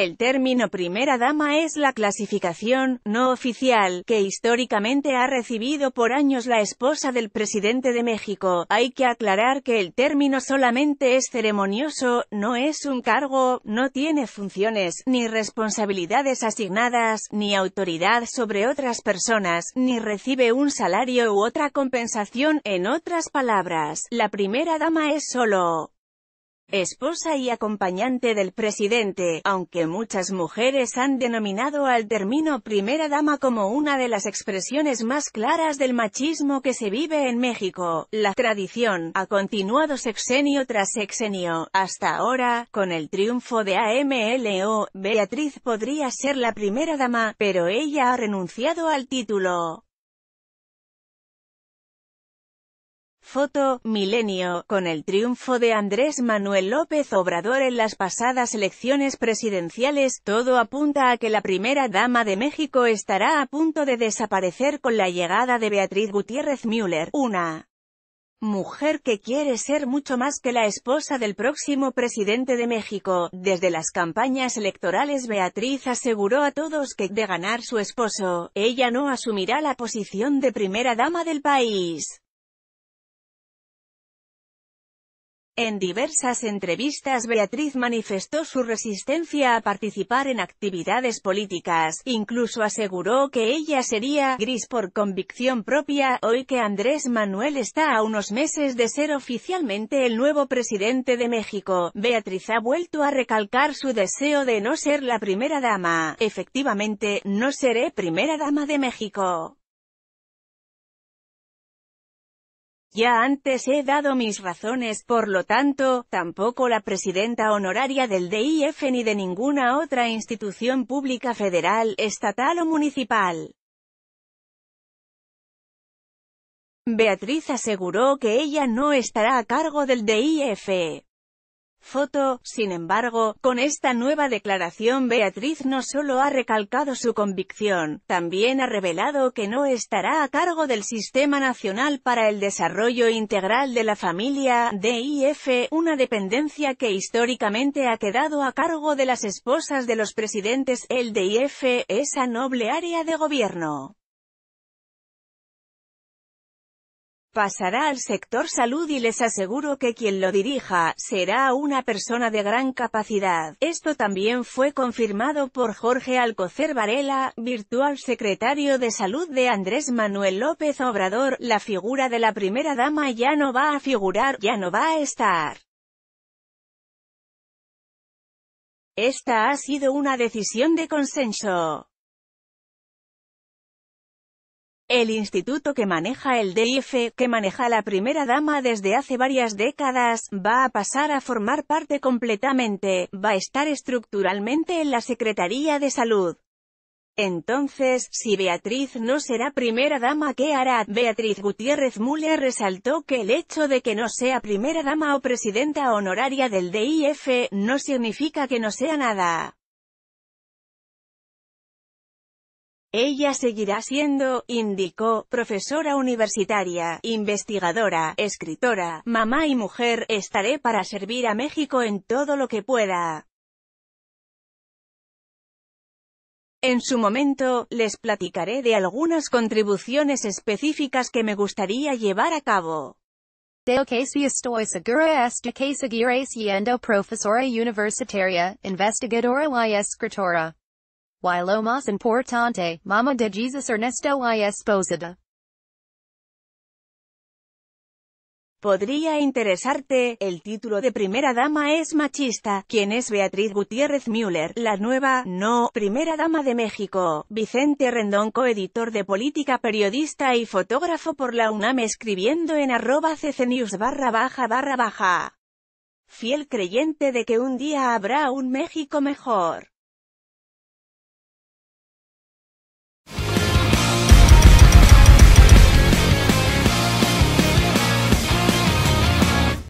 El término primera dama es la clasificación, no oficial, que históricamente ha recibido por años la esposa del presidente de México. Hay que aclarar que el término solamente es ceremonioso, no es un cargo, no tiene funciones, ni responsabilidades asignadas, ni autoridad sobre otras personas, ni recibe un salario u otra compensación. En otras palabras, la primera dama es solo esposa y acompañante del presidente, aunque muchas mujeres han denominado al término primera dama como una de las expresiones más claras del machismo que se vive en México. La tradición ha continuado sexenio tras sexenio, hasta ahora, con el triunfo de AMLO, Beatriz podría ser la primera dama, pero ella ha renunciado al título. Foto, Milenio, con el triunfo de Andrés Manuel López Obrador en las pasadas elecciones presidenciales, todo apunta a que la primera dama de México estará a punto de desaparecer con la llegada de Beatriz Gutiérrez Müller, una mujer que quiere ser mucho más que la esposa del próximo presidente de México. Desde las campañas electorales Beatriz aseguró a todos que, de ganar su esposo, ella no asumirá la posición de primera dama del país. En diversas entrevistas Beatriz manifestó su resistencia a participar en actividades políticas, incluso aseguró que ella sería «gris por convicción propia», hoy que Andrés Manuel está a unos meses de ser oficialmente el nuevo presidente de México, Beatriz ha vuelto a recalcar su deseo de no ser la primera dama. Efectivamente, no seré primera dama de México. Ya antes he dado mis razones, por lo tanto, tampoco la presidenta honoraria del DIF ni de ninguna otra institución pública federal, estatal o municipal. Beatriz aseguró que ella no estará a cargo del DIF. Foto, sin embargo, con esta nueva declaración Beatriz no solo ha recalcado su convicción, también ha revelado que no estará a cargo del Sistema Nacional para el Desarrollo Integral de la Familia, DIF, una dependencia que históricamente ha quedado a cargo de las esposas de los presidentes, el DIF, esa noble área de gobierno. pasará al sector salud y les aseguro que quien lo dirija, será una persona de gran capacidad. Esto también fue confirmado por Jorge Alcocer Varela, virtual secretario de salud de Andrés Manuel López Obrador, la figura de la primera dama ya no va a figurar, ya no va a estar. Esta ha sido una decisión de consenso. El instituto que maneja el DIF, que maneja la primera dama desde hace varias décadas, va a pasar a formar parte completamente, va a estar estructuralmente en la Secretaría de Salud. Entonces, si Beatriz no será primera dama, ¿qué hará? Beatriz Gutiérrez Müller resaltó que el hecho de que no sea primera dama o presidenta honoraria del DIF, no significa que no sea nada. Ella seguirá siendo, indicó, profesora universitaria, investigadora, escritora, mamá y mujer, estaré para servir a México en todo lo que pueda. En su momento, les platicaré de algunas contribuciones específicas que me gustaría llevar a cabo. que estoy segura que siendo profesora universitaria, investigadora y escritora. Y lo más importante, Mama de Jesus Ernesto y Esposada. Podría interesarte, el título de primera dama es machista, quien es Beatriz Gutiérrez Müller, la nueva, no, primera dama de México. Vicente Rendón, coeditor de política, periodista y fotógrafo por la UNAM escribiendo en arroba ccnews barra baja barra baja. Fiel creyente de que un día habrá un México mejor.